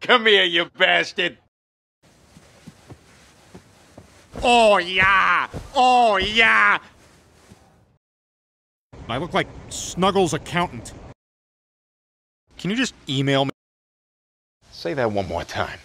Come here, you bastard! Oh, yeah! Oh, yeah! I look like Snuggles' accountant. Can you just email me? Say that one more time.